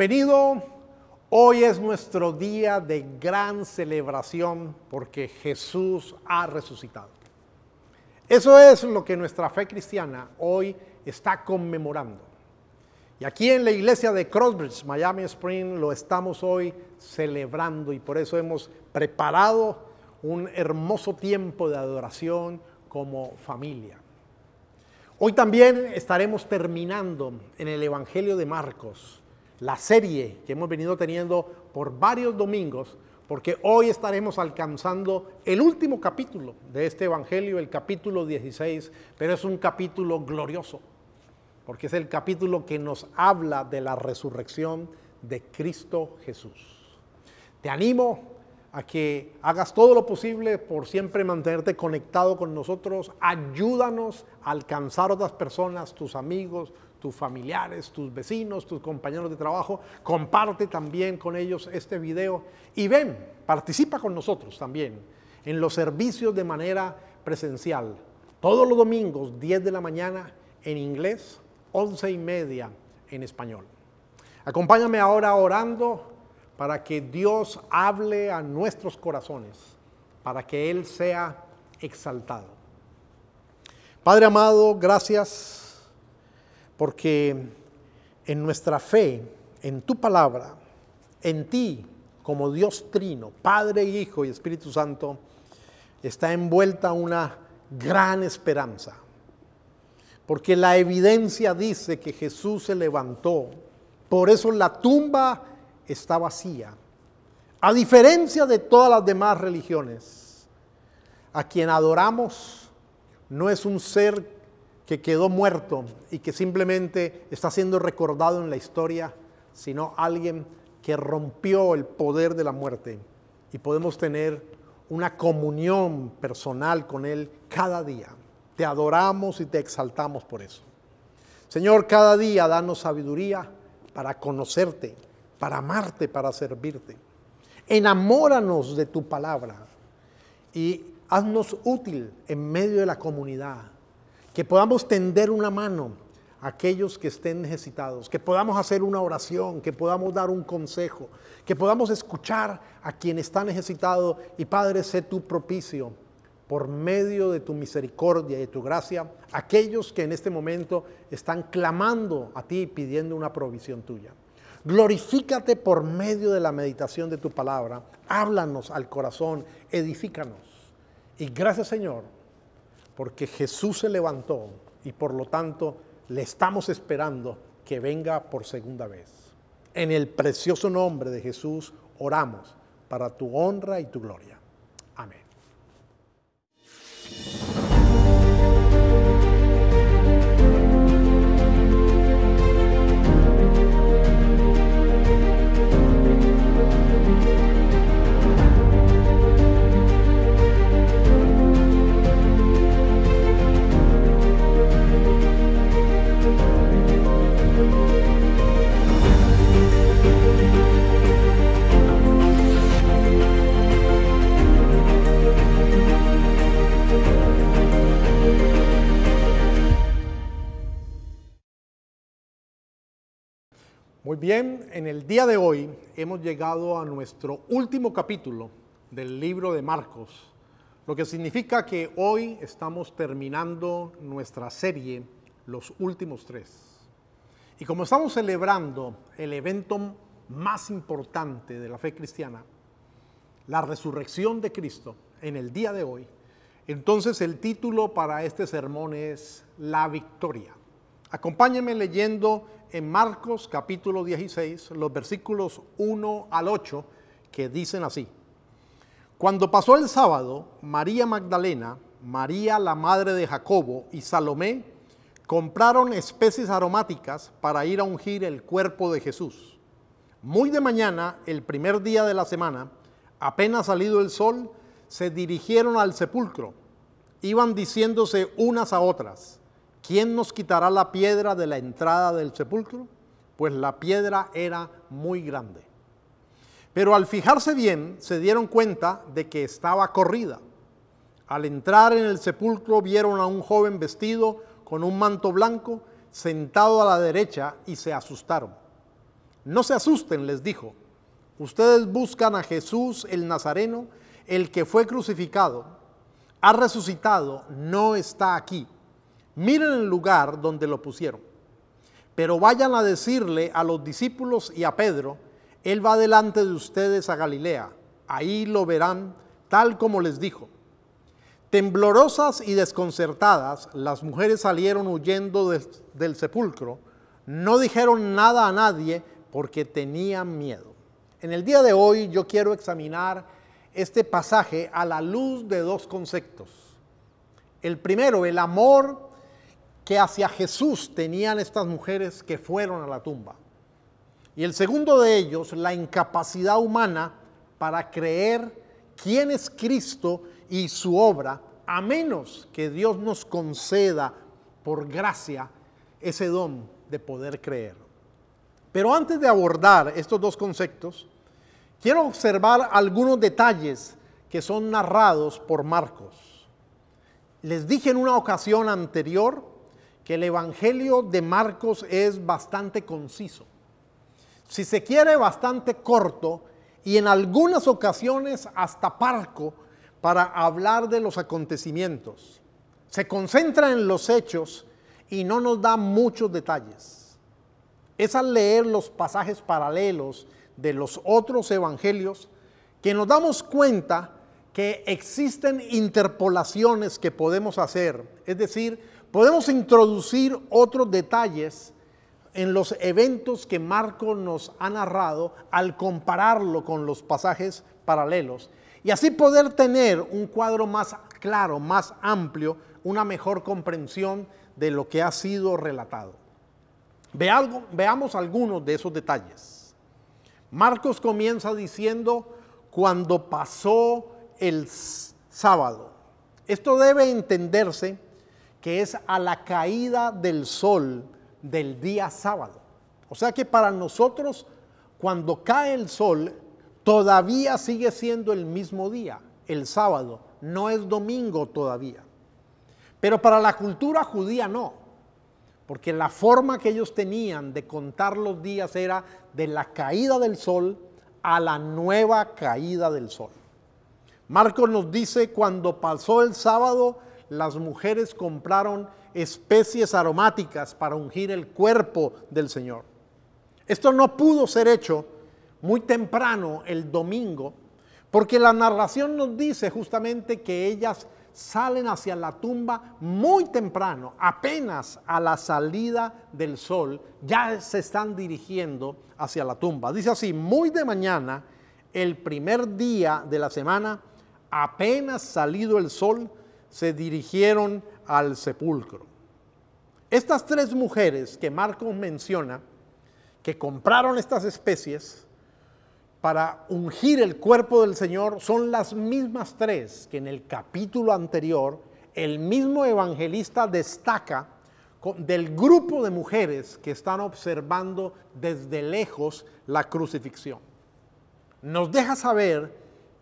Bienvenido. Hoy es nuestro día de gran celebración porque Jesús ha resucitado. Eso es lo que nuestra fe cristiana hoy está conmemorando. Y aquí en la iglesia de Crossbridge, Miami Spring, lo estamos hoy celebrando y por eso hemos preparado un hermoso tiempo de adoración como familia. Hoy también estaremos terminando en el Evangelio de Marcos la serie que hemos venido teniendo por varios domingos, porque hoy estaremos alcanzando el último capítulo de este Evangelio, el capítulo 16, pero es un capítulo glorioso, porque es el capítulo que nos habla de la resurrección de Cristo Jesús. Te animo a que hagas todo lo posible por siempre mantenerte conectado con nosotros. Ayúdanos a alcanzar otras personas, tus amigos, tus familiares, tus vecinos, tus compañeros de trabajo. Comparte también con ellos este video y ven, participa con nosotros también en los servicios de manera presencial. Todos los domingos, 10 de la mañana en inglés, 11 y media en español. Acompáñame ahora orando para que Dios hable a nuestros corazones, para que Él sea exaltado. Padre amado, gracias porque en nuestra fe, en tu palabra, en ti, como Dios Trino, Padre, Hijo y Espíritu Santo, está envuelta una gran esperanza. Porque la evidencia dice que Jesús se levantó. Por eso la tumba está vacía. A diferencia de todas las demás religiones, a quien adoramos no es un ser que quedó muerto y que simplemente está siendo recordado en la historia, sino alguien que rompió el poder de la muerte y podemos tener una comunión personal con Él cada día. Te adoramos y te exaltamos por eso. Señor, cada día danos sabiduría para conocerte, para amarte, para servirte. Enamóranos de tu palabra y haznos útil en medio de la comunidad que podamos tender una mano a aquellos que estén necesitados, que podamos hacer una oración, que podamos dar un consejo, que podamos escuchar a quien está necesitado y Padre, sé tu propicio por medio de tu misericordia y de tu gracia, aquellos que en este momento están clamando a ti pidiendo una provisión tuya. Glorifícate por medio de la meditación de tu palabra, háblanos al corazón, edifícanos. Y gracias Señor porque Jesús se levantó y por lo tanto le estamos esperando que venga por segunda vez. En el precioso nombre de Jesús oramos para tu honra y tu gloria. Amén. Muy bien, en el día de hoy hemos llegado a nuestro último capítulo del libro de Marcos, lo que significa que hoy estamos terminando nuestra serie Los Últimos Tres. Y como estamos celebrando el evento más importante de la fe cristiana, la resurrección de Cristo en el día de hoy, entonces el título para este sermón es La Victoria. Acompáñenme leyendo en Marcos capítulo 16 los versículos 1 al 8 que dicen así. Cuando pasó el sábado, María Magdalena, María la madre de Jacobo y Salomé compraron especies aromáticas para ir a ungir el cuerpo de Jesús. Muy de mañana, el primer día de la semana, apenas salido el sol, se dirigieron al sepulcro. Iban diciéndose unas a otras ¿quién nos quitará la piedra de la entrada del sepulcro? Pues la piedra era muy grande. Pero al fijarse bien, se dieron cuenta de que estaba corrida. Al entrar en el sepulcro vieron a un joven vestido con un manto blanco, sentado a la derecha, y se asustaron. No se asusten, les dijo. Ustedes buscan a Jesús el Nazareno, el que fue crucificado. Ha resucitado, no está aquí Miren el lugar donde lo pusieron. Pero vayan a decirle a los discípulos y a Pedro, Él va delante de ustedes a Galilea, ahí lo verán tal como les dijo. Temblorosas y desconcertadas, las mujeres salieron huyendo del sepulcro, no dijeron nada a nadie porque tenían miedo. En el día de hoy yo quiero examinar este pasaje a la luz de dos conceptos. El primero, el amor que hacia Jesús tenían estas mujeres que fueron a la tumba. Y el segundo de ellos, la incapacidad humana para creer quién es Cristo y su obra, a menos que Dios nos conceda por gracia ese don de poder creer. Pero antes de abordar estos dos conceptos, quiero observar algunos detalles que son narrados por Marcos. Les dije en una ocasión anterior que el Evangelio de Marcos es bastante conciso. Si se quiere, bastante corto y en algunas ocasiones hasta parco para hablar de los acontecimientos. Se concentra en los hechos y no nos da muchos detalles. Es al leer los pasajes paralelos de los otros evangelios que nos damos cuenta que existen interpolaciones que podemos hacer, es decir, Podemos introducir otros detalles en los eventos que Marco nos ha narrado al compararlo con los pasajes paralelos y así poder tener un cuadro más claro, más amplio, una mejor comprensión de lo que ha sido relatado. veamos algunos de esos detalles. Marcos comienza diciendo cuando pasó el sábado. Esto debe entenderse que es a la caída del sol del día sábado. O sea que para nosotros, cuando cae el sol, todavía sigue siendo el mismo día, el sábado, no es domingo todavía. Pero para la cultura judía no, porque la forma que ellos tenían de contar los días era de la caída del sol a la nueva caída del sol. Marcos nos dice, cuando pasó el sábado, las mujeres compraron especies aromáticas para ungir el cuerpo del Señor. Esto no pudo ser hecho muy temprano el domingo, porque la narración nos dice justamente que ellas salen hacia la tumba muy temprano, apenas a la salida del sol, ya se están dirigiendo hacia la tumba. Dice así, muy de mañana, el primer día de la semana, apenas salido el sol, se dirigieron al sepulcro. Estas tres mujeres que Marcos menciona, que compraron estas especies para ungir el cuerpo del Señor, son las mismas tres que en el capítulo anterior el mismo evangelista destaca del grupo de mujeres que están observando desde lejos la crucifixión. Nos deja saber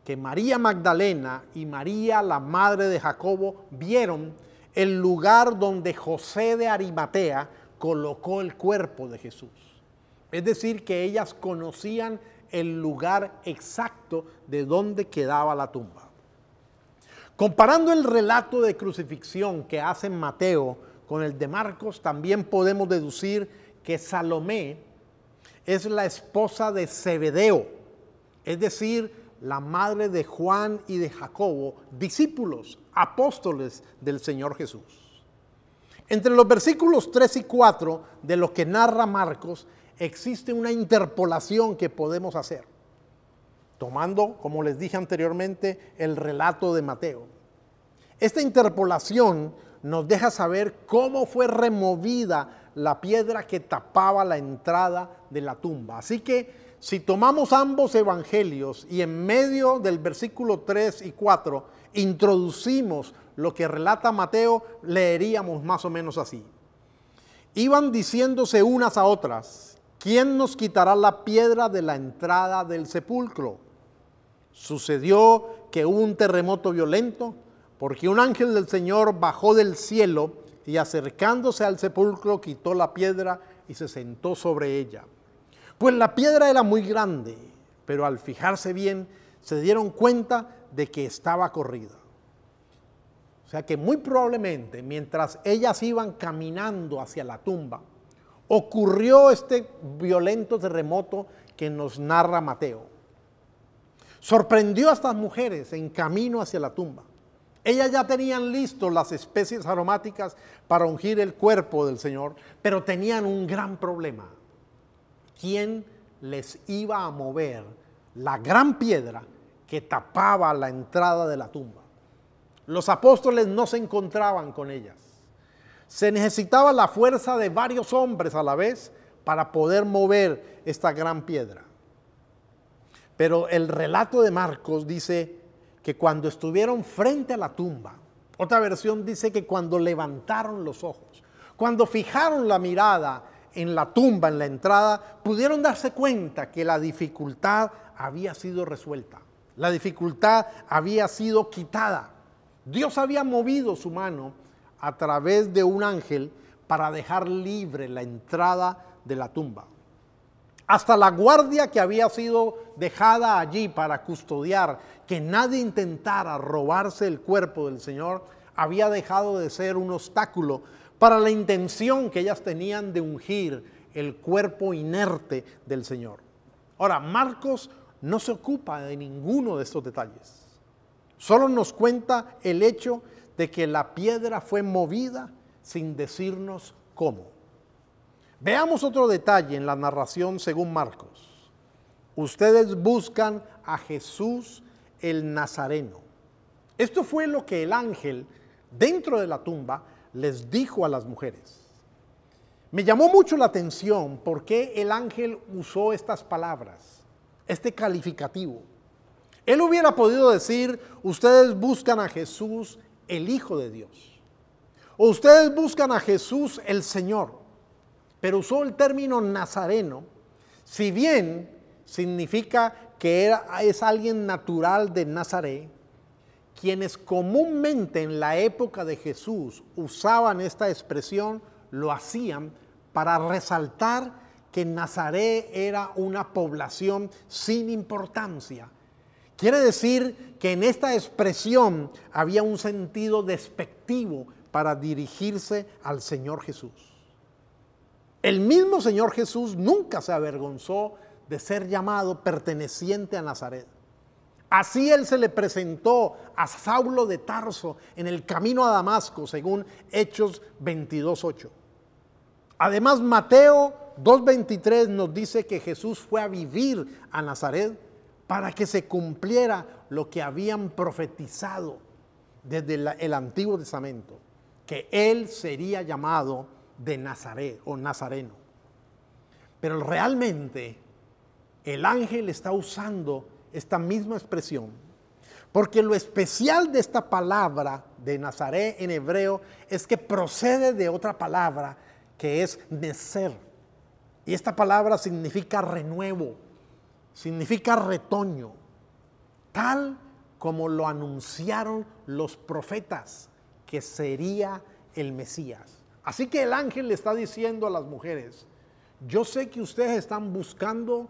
que María Magdalena y María, la madre de Jacobo, vieron el lugar donde José de Arimatea colocó el cuerpo de Jesús. Es decir, que ellas conocían el lugar exacto de donde quedaba la tumba. Comparando el relato de crucifixión que hace Mateo con el de Marcos, también podemos deducir que Salomé es la esposa de Zebedeo, es decir, la madre de Juan y de Jacobo, discípulos, apóstoles del Señor Jesús. Entre los versículos 3 y 4 de lo que narra Marcos existe una interpolación que podemos hacer, tomando, como les dije anteriormente, el relato de Mateo. Esta interpolación nos deja saber cómo fue removida la piedra que tapaba la entrada de la tumba. Así que si tomamos ambos evangelios y en medio del versículo 3 y 4 introducimos lo que relata Mateo, leeríamos más o menos así. Iban diciéndose unas a otras, ¿quién nos quitará la piedra de la entrada del sepulcro? Sucedió que hubo un terremoto violento porque un ángel del Señor bajó del cielo y acercándose al sepulcro quitó la piedra y se sentó sobre ella. Pues la piedra era muy grande, pero al fijarse bien se dieron cuenta de que estaba corrida. O sea que muy probablemente mientras ellas iban caminando hacia la tumba, ocurrió este violento terremoto que nos narra Mateo. Sorprendió a estas mujeres en camino hacia la tumba. Ellas ya tenían listos las especies aromáticas para ungir el cuerpo del Señor, pero tenían un gran problema quién les iba a mover la gran piedra que tapaba la entrada de la tumba. Los apóstoles no se encontraban con ellas. Se necesitaba la fuerza de varios hombres a la vez para poder mover esta gran piedra. Pero el relato de Marcos dice que cuando estuvieron frente a la tumba, otra versión dice que cuando levantaron los ojos, cuando fijaron la mirada en la tumba, en la entrada, pudieron darse cuenta que la dificultad había sido resuelta. La dificultad había sido quitada. Dios había movido su mano a través de un ángel para dejar libre la entrada de la tumba. Hasta la guardia que había sido dejada allí para custodiar que nadie intentara robarse el cuerpo del Señor, había dejado de ser un obstáculo para la intención que ellas tenían de ungir el cuerpo inerte del Señor. Ahora, Marcos no se ocupa de ninguno de estos detalles. Solo nos cuenta el hecho de que la piedra fue movida sin decirnos cómo. Veamos otro detalle en la narración según Marcos. Ustedes buscan a Jesús el Nazareno. Esto fue lo que el ángel dentro de la tumba les dijo a las mujeres. Me llamó mucho la atención por qué el ángel usó estas palabras, este calificativo. Él hubiera podido decir, ustedes buscan a Jesús el Hijo de Dios. O ustedes buscan a Jesús el Señor. Pero usó el término nazareno, si bien significa que era, es alguien natural de Nazaret, quienes comúnmente en la época de Jesús usaban esta expresión, lo hacían para resaltar que Nazaret era una población sin importancia. Quiere decir que en esta expresión había un sentido despectivo para dirigirse al Señor Jesús. El mismo Señor Jesús nunca se avergonzó de ser llamado perteneciente a Nazaret. Así él se le presentó a Saulo de Tarso en el camino a Damasco, según Hechos 22.8. Además, Mateo 2.23 nos dice que Jesús fue a vivir a Nazaret para que se cumpliera lo que habían profetizado desde el Antiguo Testamento, que él sería llamado de Nazaret o Nazareno. Pero realmente el ángel está usando esta misma expresión. Porque lo especial de esta palabra de Nazaret en hebreo es que procede de otra palabra que es necer. Y esta palabra significa renuevo, significa retoño, tal como lo anunciaron los profetas que sería el Mesías. Así que el ángel le está diciendo a las mujeres, yo sé que ustedes están buscando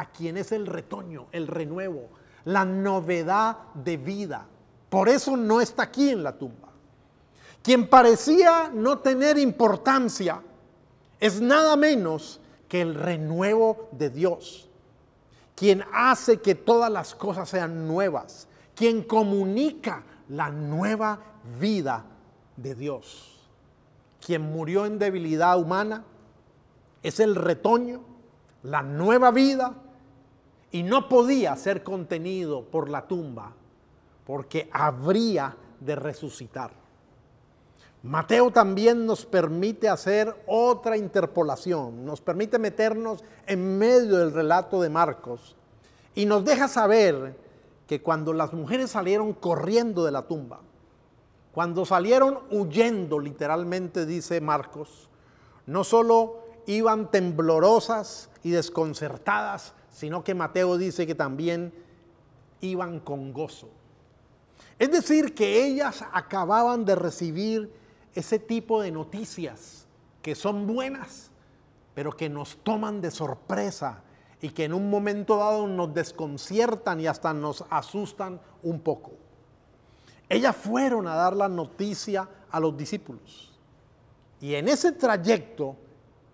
a quien es el retoño, el renuevo, la novedad de vida. Por eso no está aquí en la tumba. Quien parecía no tener importancia es nada menos que el renuevo de Dios, quien hace que todas las cosas sean nuevas, quien comunica la nueva vida de Dios, quien murió en debilidad humana, es el retoño, la nueva vida, y no podía ser contenido por la tumba porque habría de resucitar. Mateo también nos permite hacer otra interpolación, nos permite meternos en medio del relato de Marcos y nos deja saber que cuando las mujeres salieron corriendo de la tumba, cuando salieron huyendo literalmente, dice Marcos, no solo iban temblorosas y desconcertadas, sino que Mateo dice que también iban con gozo. Es decir, que ellas acababan de recibir ese tipo de noticias que son buenas, pero que nos toman de sorpresa y que en un momento dado nos desconciertan y hasta nos asustan un poco. Ellas fueron a dar la noticia a los discípulos. Y en ese trayecto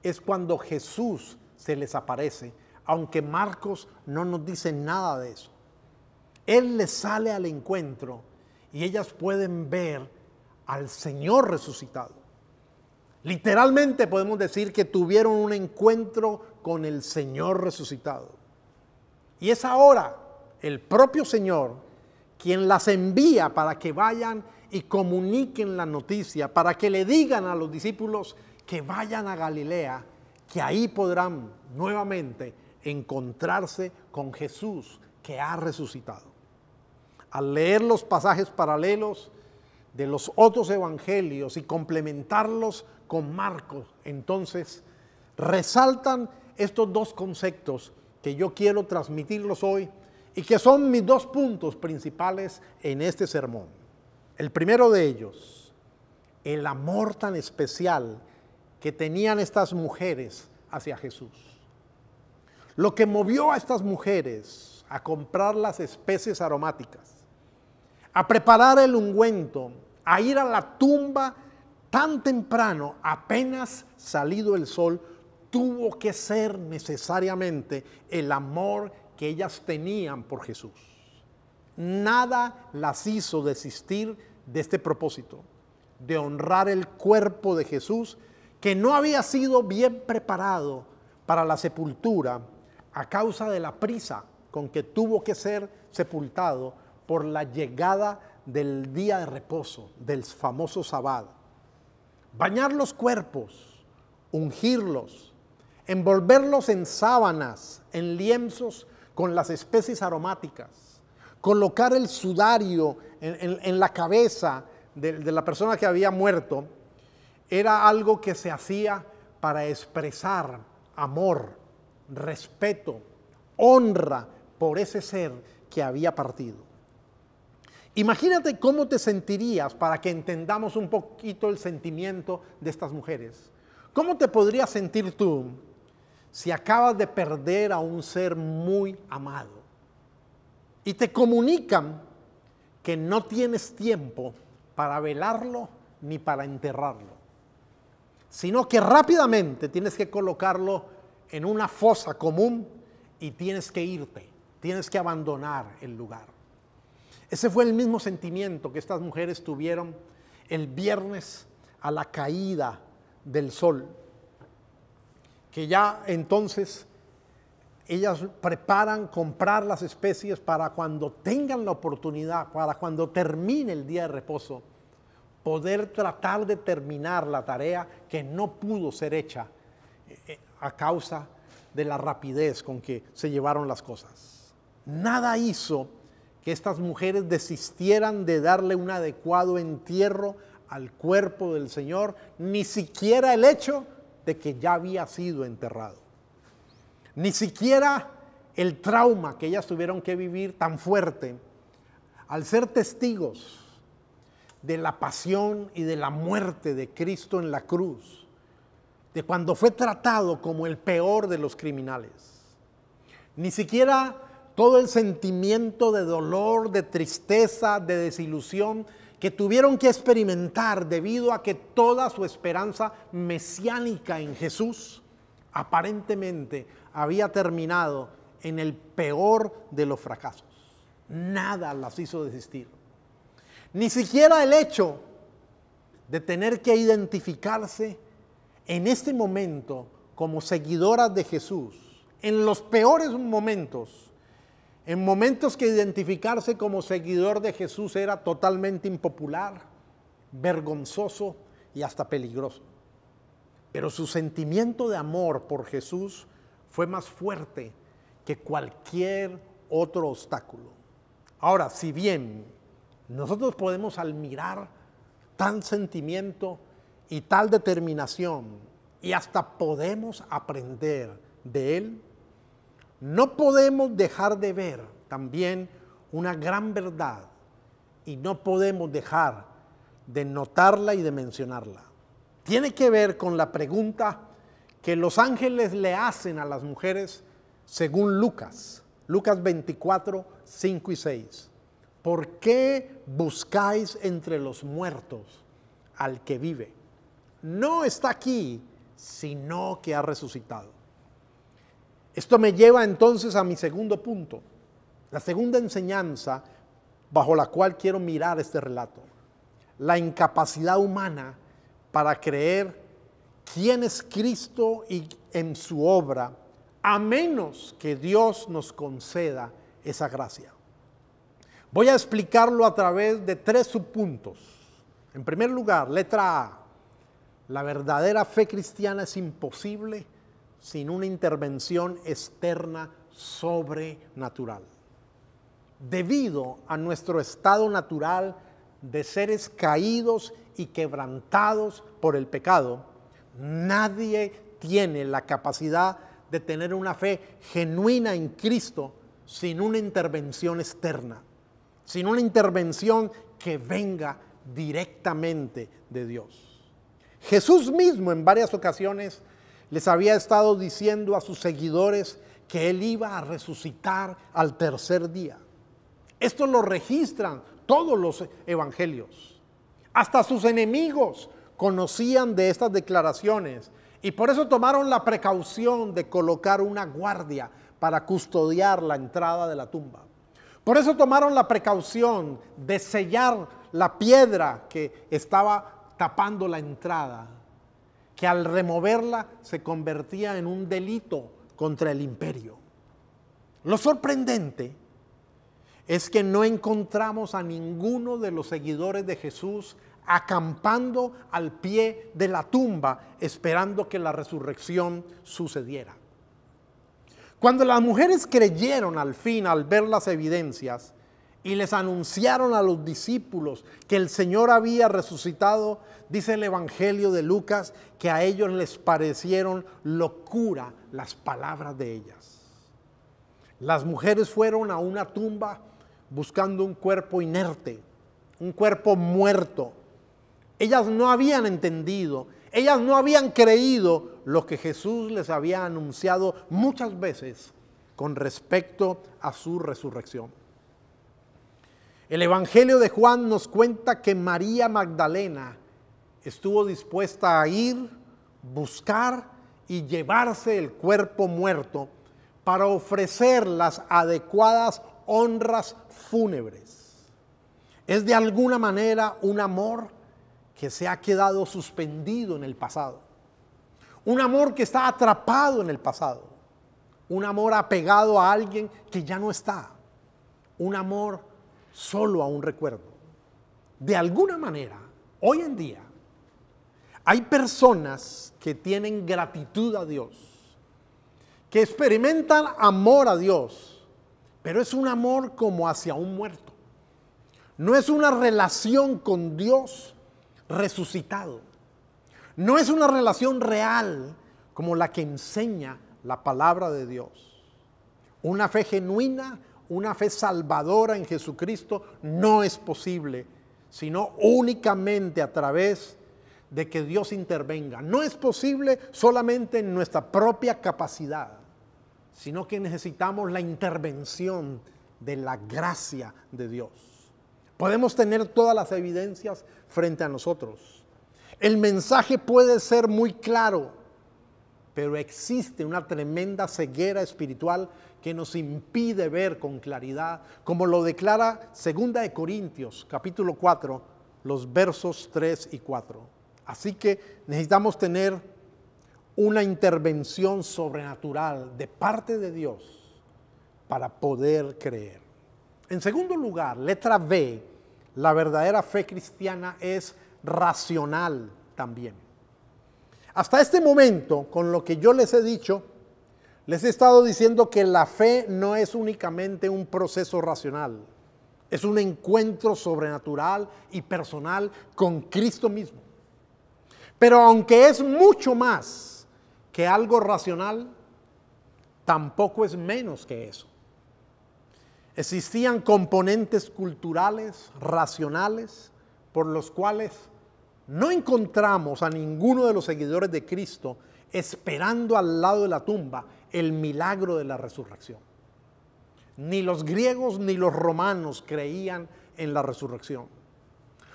es cuando Jesús se les aparece aunque Marcos no nos dice nada de eso. Él les sale al encuentro y ellas pueden ver al Señor resucitado. Literalmente podemos decir que tuvieron un encuentro con el Señor resucitado. Y es ahora el propio Señor quien las envía para que vayan y comuniquen la noticia, para que le digan a los discípulos que vayan a Galilea, que ahí podrán nuevamente encontrarse con Jesús que ha resucitado. Al leer los pasajes paralelos de los otros evangelios y complementarlos con Marcos, entonces resaltan estos dos conceptos que yo quiero transmitirlos hoy y que son mis dos puntos principales en este sermón. El primero de ellos, el amor tan especial que tenían estas mujeres hacia Jesús. Lo que movió a estas mujeres a comprar las especies aromáticas, a preparar el ungüento, a ir a la tumba tan temprano, apenas salido el sol, tuvo que ser necesariamente el amor que ellas tenían por Jesús. Nada las hizo desistir de este propósito, de honrar el cuerpo de Jesús que no había sido bien preparado para la sepultura a causa de la prisa con que tuvo que ser sepultado por la llegada del día de reposo, del famoso sabbat. Bañar los cuerpos, ungirlos, envolverlos en sábanas, en lienzos con las especies aromáticas, colocar el sudario en, la cabeza de la persona que había muerto, era algo que se hacía para expresar amor, respeto, honra por ese ser que había partido. Imagínate cómo te sentirías para que entendamos un poquito el sentimiento de estas mujeres. ¿Cómo te podrías sentir tú si acabas de perder a un ser muy amado? Y te comunican que no tienes tiempo para velarlo ni para enterrarlo, sino que rápidamente tienes que colocarlo en una fosa común y tienes que irte, tienes que abandonar el lugar. Ese fue el mismo sentimiento que estas mujeres tuvieron el viernes a la caída del sol, que ya entonces ellas preparan comprar las especies para cuando tengan la oportunidad, para cuando termine el día de reposo, poder tratar de terminar la tarea que no pudo ser hecha eh, eh, a causa de la rapidez con que se llevaron las cosas. Nada hizo que estas mujeres desistieran de darle un adecuado entierro al cuerpo del Señor, ni siquiera el hecho de que ya había sido enterrado. Ni siquiera el trauma que ellas tuvieron que vivir tan fuerte al ser testigos de la pasión y de la muerte de Cristo en la cruz de cuando fue tratado como el peor de los criminales. Ni siquiera todo el sentimiento de dolor, de tristeza, de desilusión que tuvieron que experimentar debido a que toda su esperanza mesiánica en Jesús aparentemente había terminado en el peor de los fracasos. Nada las hizo desistir. Ni siquiera el hecho de tener que identificarse en este momento, como seguidoras de Jesús, en los peores momentos, en momentos que identificarse como seguidor de Jesús era totalmente impopular, vergonzoso y hasta peligroso. Pero su sentimiento de amor por Jesús fue más fuerte que cualquier otro obstáculo. Ahora, si bien nosotros podemos admirar tan sentimiento, y tal determinación y hasta podemos aprender de él, no podemos dejar de ver también una gran verdad y no podemos dejar de notarla y de mencionarla. Tiene que ver con la pregunta que los ángeles le hacen a las mujeres según Lucas, Lucas 24, 5 y 6. ¿Por qué buscáis entre los muertos al que vive? no está aquí, sino que ha resucitado. Esto me lleva entonces a mi segundo punto, la segunda enseñanza bajo la cual quiero mirar este relato, la incapacidad humana para creer quién es Cristo y en su obra, a menos que Dios nos conceda esa gracia. Voy a explicarlo a través de tres subpuntos. En primer lugar, letra A, la verdadera fe cristiana es imposible sin una intervención externa sobrenatural. Debido a nuestro estado natural de seres caídos y quebrantados por el pecado, nadie tiene la capacidad de tener una fe genuina en Cristo sin una intervención externa, sin una intervención que venga directamente de Dios. Jesús mismo en varias ocasiones les había estado diciendo a sus seguidores que él iba a resucitar al tercer día. Esto lo registran todos los evangelios. Hasta sus enemigos conocían de estas declaraciones y por eso tomaron la precaución de colocar una guardia para custodiar la entrada de la tumba. Por eso tomaron la precaución de sellar la piedra que estaba tapando la entrada, que al removerla se convertía en un delito contra el imperio. Lo sorprendente es que no encontramos a ninguno de los seguidores de Jesús acampando al pie de la tumba esperando que la resurrección sucediera. Cuando las mujeres creyeron al fin al ver las evidencias, y les anunciaron a los discípulos que el Señor había resucitado, dice el Evangelio de Lucas, que a ellos les parecieron locura las palabras de ellas. Las mujeres fueron a una tumba buscando un cuerpo inerte, un cuerpo muerto. Ellas no habían entendido, ellas no habían creído lo que Jesús les había anunciado muchas veces con respecto a su resurrección. El Evangelio de Juan nos cuenta que María Magdalena estuvo dispuesta a ir, buscar y llevarse el cuerpo muerto para ofrecer las adecuadas honras fúnebres. Es de alguna manera un amor que se ha quedado suspendido en el pasado. Un amor que está atrapado en el pasado. Un amor apegado a alguien que ya no está. Un amor solo a un recuerdo. De alguna manera, hoy en día, hay personas que tienen gratitud a Dios, que experimentan amor a Dios, pero es un amor como hacia un muerto. No es una relación con Dios resucitado. No es una relación real como la que enseña la palabra de Dios. Una fe genuina una fe salvadora en Jesucristo no es posible, sino únicamente a través de que Dios intervenga. No es posible solamente en nuestra propia capacidad, sino que necesitamos la intervención de la gracia de Dios. Podemos tener todas las evidencias frente a nosotros. El mensaje puede ser muy claro, pero existe una tremenda ceguera espiritual que nos impide ver con claridad, como lo declara 2 de Corintios, capítulo 4, los versos 3 y 4. Así que necesitamos tener una intervención sobrenatural de parte de Dios para poder creer. En segundo lugar, letra B, la verdadera fe cristiana es racional también. Hasta este momento, con lo que yo les he dicho, les he estado diciendo que la fe no es únicamente un proceso racional, es un encuentro sobrenatural y personal con Cristo mismo. Pero aunque es mucho más que algo racional, tampoco es menos que eso. Existían componentes culturales, racionales, por los cuales no encontramos a ninguno de los seguidores de Cristo esperando al lado de la tumba el milagro de la resurrección. Ni los griegos ni los romanos creían en la resurrección.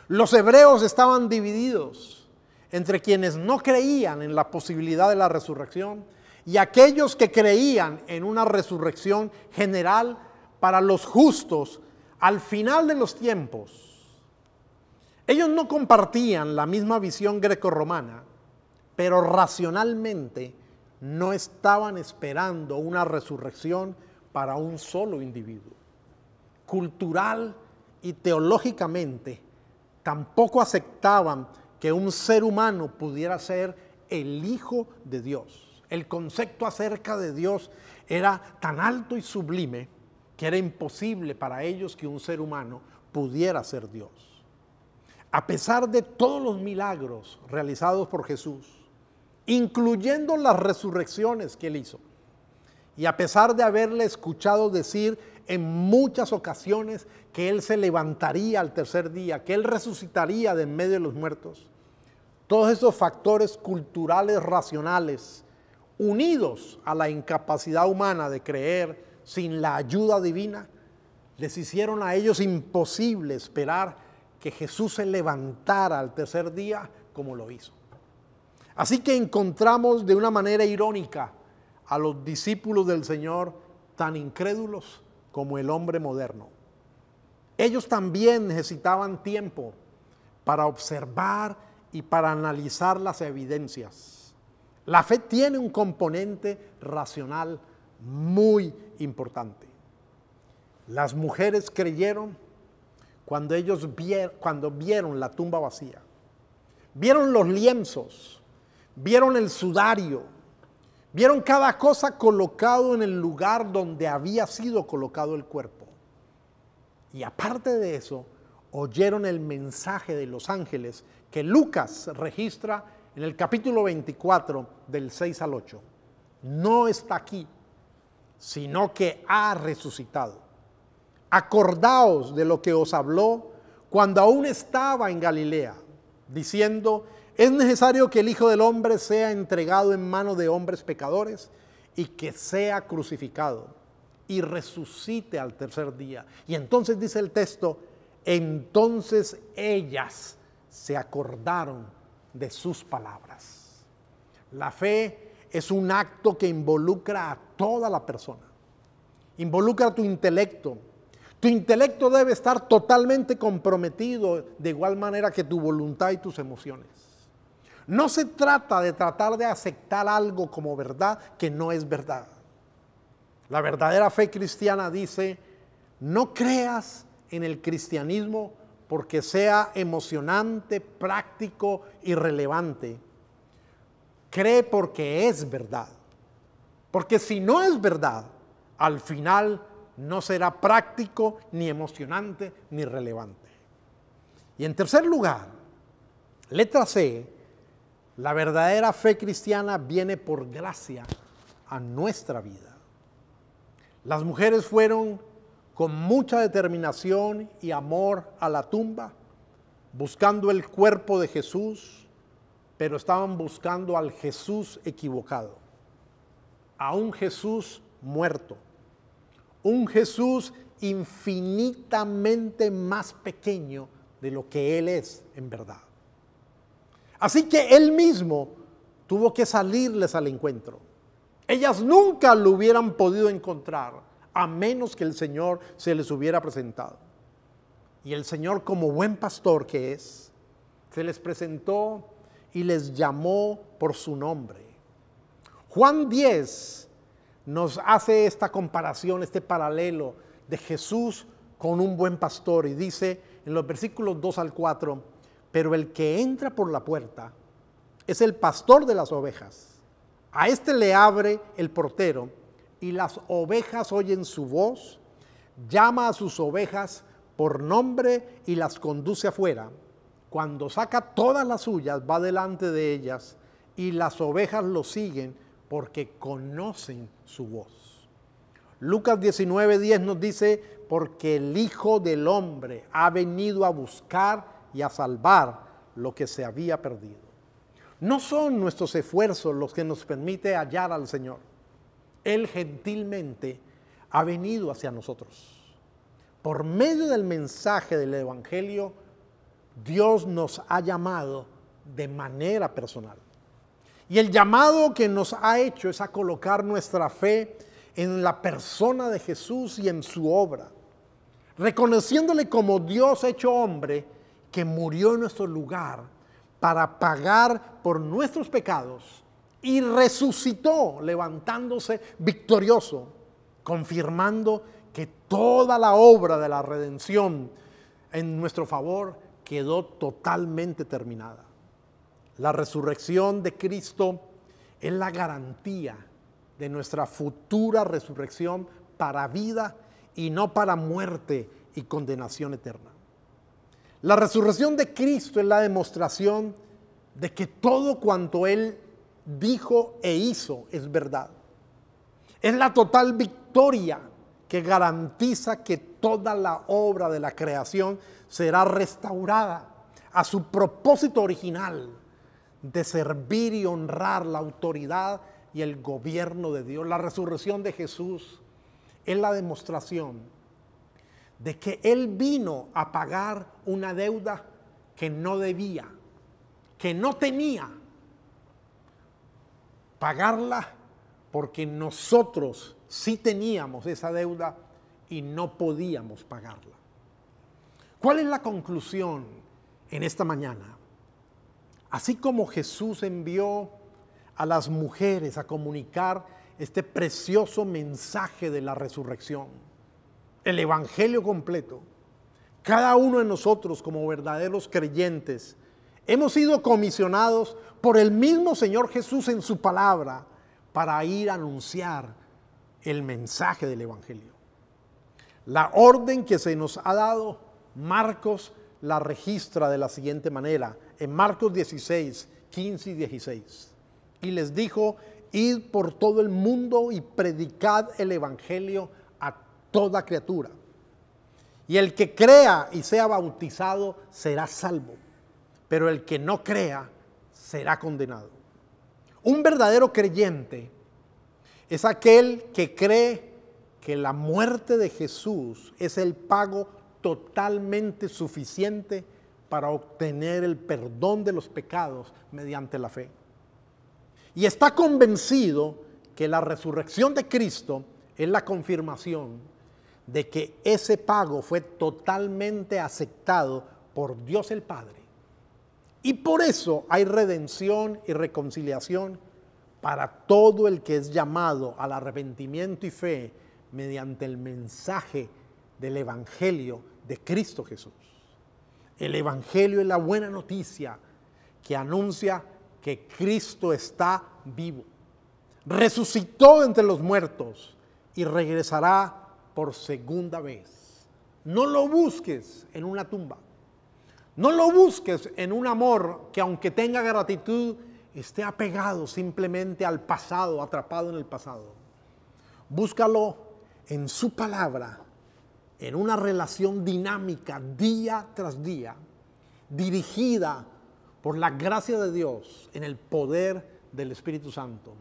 Los hebreos estaban divididos entre quienes no creían en la posibilidad de la resurrección y aquellos que creían en una resurrección general para los justos al final de los tiempos ellos no compartían la misma visión grecorromana, pero racionalmente no estaban esperando una resurrección para un solo individuo. Cultural y teológicamente tampoco aceptaban que un ser humano pudiera ser el Hijo de Dios. El concepto acerca de Dios era tan alto y sublime que era imposible para ellos que un ser humano pudiera ser Dios a pesar de todos los milagros realizados por Jesús, incluyendo las resurrecciones que él hizo, y a pesar de haberle escuchado decir en muchas ocasiones que él se levantaría al tercer día, que él resucitaría de en medio de los muertos, todos esos factores culturales racionales, unidos a la incapacidad humana de creer sin la ayuda divina, les hicieron a ellos imposible esperar que Jesús se levantara al tercer día como lo hizo. Así que encontramos de una manera irónica a los discípulos del Señor tan incrédulos como el hombre moderno. Ellos también necesitaban tiempo para observar y para analizar las evidencias. La fe tiene un componente racional muy importante. Las mujeres creyeron cuando ellos vieron, cuando vieron la tumba vacía. Vieron los lienzos, vieron el sudario, vieron cada cosa colocado en el lugar donde había sido colocado el cuerpo. Y aparte de eso, oyeron el mensaje de los ángeles que Lucas registra en el capítulo 24 del 6 al 8. No está aquí, sino que ha resucitado acordaos de lo que os habló cuando aún estaba en Galilea, diciendo, es necesario que el Hijo del Hombre sea entregado en manos de hombres pecadores y que sea crucificado y resucite al tercer día. Y entonces dice el texto, entonces ellas se acordaron de sus palabras. La fe es un acto que involucra a toda la persona. Involucra tu intelecto, tu intelecto debe estar totalmente comprometido de igual manera que tu voluntad y tus emociones. No se trata de tratar de aceptar algo como verdad que no es verdad. La verdadera fe cristiana dice, no creas en el cristianismo porque sea emocionante, práctico y relevante. Cree porque es verdad. Porque si no es verdad, al final no será práctico, ni emocionante, ni relevante. Y en tercer lugar, letra C, la verdadera fe cristiana viene por gracia a nuestra vida. Las mujeres fueron con mucha determinación y amor a la tumba, buscando el cuerpo de Jesús, pero estaban buscando al Jesús equivocado, a un Jesús muerto un Jesús infinitamente más pequeño de lo que Él es en verdad. Así que Él mismo tuvo que salirles al encuentro. Ellas nunca lo hubieran podido encontrar a menos que el Señor se les hubiera presentado. Y el Señor, como buen pastor que es, se les presentó y les llamó por su nombre. Juan 10 nos hace esta comparación, este paralelo de Jesús con un buen pastor y dice en los versículos 2 al 4, pero el que entra por la puerta es el pastor de las ovejas. A este le abre el portero y las ovejas oyen su voz, llama a sus ovejas por nombre y las conduce afuera. Cuando saca todas las suyas, va delante de ellas y las ovejas lo siguen porque conocen su voz. Lucas 19, 10 nos dice, porque el Hijo del Hombre ha venido a buscar y a salvar lo que se había perdido. No son nuestros esfuerzos los que nos permite hallar al Señor. Él gentilmente ha venido hacia nosotros. Por medio del mensaje del Evangelio, Dios nos ha llamado de manera personal. Y el llamado que nos ha hecho es a colocar nuestra fe en la persona de Jesús y en su obra, reconociéndole como Dios hecho hombre que murió en nuestro lugar para pagar por nuestros pecados y resucitó levantándose victorioso, confirmando que toda la obra de la redención en nuestro favor quedó totalmente terminada. La resurrección de Cristo es la garantía de nuestra futura resurrección para vida y no para muerte y condenación eterna. La resurrección de Cristo es la demostración de que todo cuanto Él dijo e hizo es verdad. Es la total victoria que garantiza que toda la obra de la creación será restaurada a su propósito original de servir y honrar la autoridad y el gobierno de Dios. La resurrección de Jesús es la demostración de que Él vino a pagar una deuda que no debía, que no tenía. Pagarla porque nosotros sí teníamos esa deuda y no podíamos pagarla. ¿Cuál es la conclusión en esta mañana? Así como Jesús envió a las mujeres a comunicar este precioso mensaje de la resurrección, el Evangelio completo, cada uno de nosotros como verdaderos creyentes, hemos sido comisionados por el mismo Señor Jesús en su palabra para ir a anunciar el mensaje del Evangelio. La orden que se nos ha dado, Marcos la registra de la siguiente manera en Marcos 16, 15 y 16. Y les dijo, id por todo el mundo y predicad el Evangelio a toda criatura. Y el que crea y sea bautizado será salvo, pero el que no crea será condenado. Un verdadero creyente es aquel que cree que la muerte de Jesús es el pago totalmente suficiente para obtener el perdón de los pecados mediante la fe. Y está convencido que la resurrección de Cristo es la confirmación de que ese pago fue totalmente aceptado por Dios el Padre. Y por eso hay redención y reconciliación para todo el que es llamado al arrepentimiento y fe mediante el mensaje del Evangelio de Cristo Jesús. El Evangelio es la buena noticia que anuncia que Cristo está vivo, resucitó entre los muertos y regresará por segunda vez. No lo busques en una tumba, no lo busques en un amor que aunque tenga gratitud, esté apegado simplemente al pasado, atrapado en el pasado. Búscalo en su palabra en una relación dinámica día tras día, dirigida por la gracia de Dios en el poder del Espíritu Santo.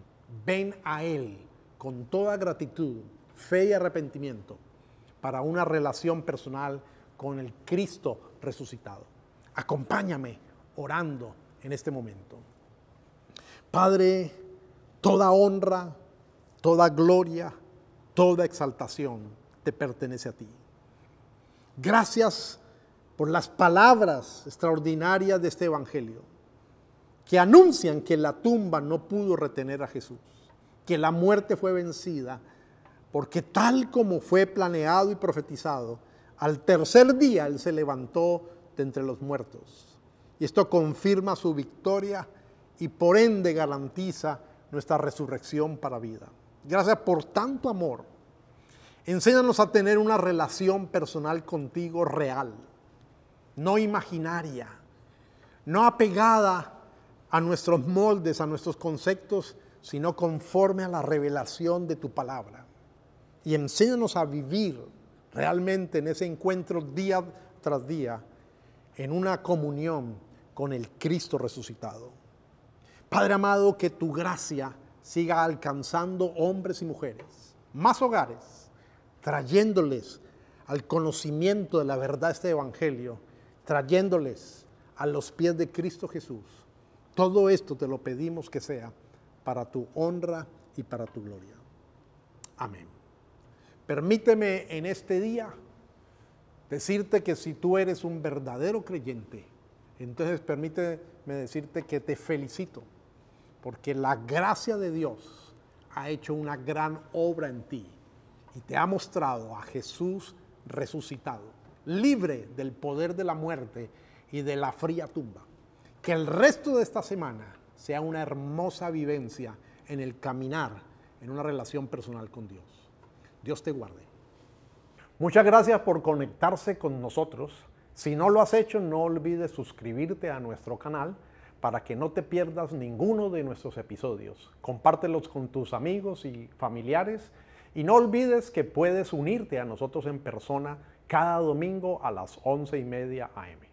Ven a Él con toda gratitud, fe y arrepentimiento para una relación personal con el Cristo resucitado. Acompáñame orando en este momento. Padre, toda honra, toda gloria, toda exaltación te pertenece a ti. Gracias por las palabras extraordinarias de este Evangelio, que anuncian que la tumba no pudo retener a Jesús, que la muerte fue vencida, porque tal como fue planeado y profetizado, al tercer día Él se levantó de entre los muertos. Y esto confirma su victoria y por ende garantiza nuestra resurrección para vida. Gracias por tanto amor Enséñanos a tener una relación personal contigo real, no imaginaria, no apegada a nuestros moldes, a nuestros conceptos, sino conforme a la revelación de tu palabra. Y enséñanos a vivir realmente en ese encuentro día tras día, en una comunión con el Cristo resucitado. Padre amado, que tu gracia siga alcanzando hombres y mujeres, más hogares, trayéndoles al conocimiento de la verdad este Evangelio, trayéndoles a los pies de Cristo Jesús. Todo esto te lo pedimos que sea para tu honra y para tu gloria. Amén. Permíteme en este día decirte que si tú eres un verdadero creyente, entonces permíteme decirte que te felicito, porque la gracia de Dios ha hecho una gran obra en ti y te ha mostrado a Jesús resucitado, libre del poder de la muerte y de la fría tumba. Que el resto de esta semana sea una hermosa vivencia en el caminar, en una relación personal con Dios. Dios te guarde. Muchas gracias por conectarse con nosotros. Si no lo has hecho, no olvides suscribirte a nuestro canal para que no te pierdas ninguno de nuestros episodios. Compártelos con tus amigos y familiares y no olvides que puedes unirte a nosotros en persona cada domingo a las 11 y media AM.